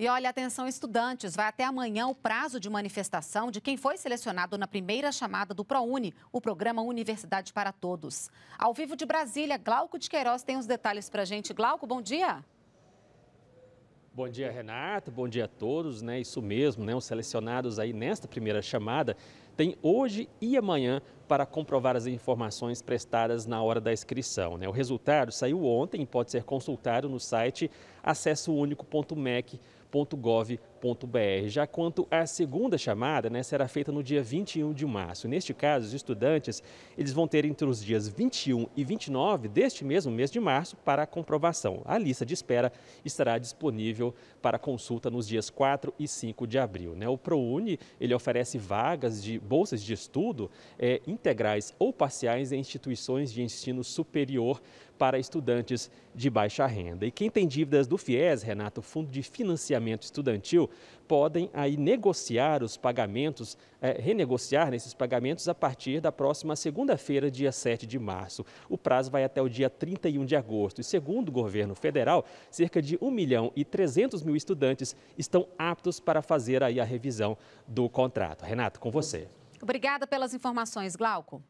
E olha, atenção estudantes, vai até amanhã o prazo de manifestação de quem foi selecionado na primeira chamada do ProUni, o programa Universidade para Todos. Ao vivo de Brasília, Glauco de Queiroz tem os detalhes para a gente. Glauco, bom dia. Bom dia, Renata. Bom dia a todos, né? Isso mesmo, né? Os selecionados aí nesta primeira chamada tem hoje e amanhã para comprovar as informações prestadas na hora da inscrição. Né? O resultado saiu ontem e pode ser consultado no site acessounico.mec.com Já quanto à segunda chamada, né, será feita no dia 21 de março. Neste caso, os estudantes eles vão ter entre os dias 21 e 29 deste mesmo mês de março para a comprovação. A lista de espera estará disponível para consulta nos dias 4 e 5 de abril. Né? O ProUni ele oferece vagas de bolsas de estudo é, integrais ou parciais em instituições de ensino superior para estudantes de baixa renda. E quem tem dívidas do FIES, Renato, Fundo de Financiamento Estudantil, podem aí negociar os pagamentos, é, renegociar nesses pagamentos a partir da próxima segunda-feira, dia 7 de março. O prazo vai até o dia 31 de agosto. E segundo o governo federal, cerca de 1 milhão e 300 mil estudantes estão aptos para fazer aí a revisão do contrato. Renato, com você. Obrigada pelas informações, Glauco.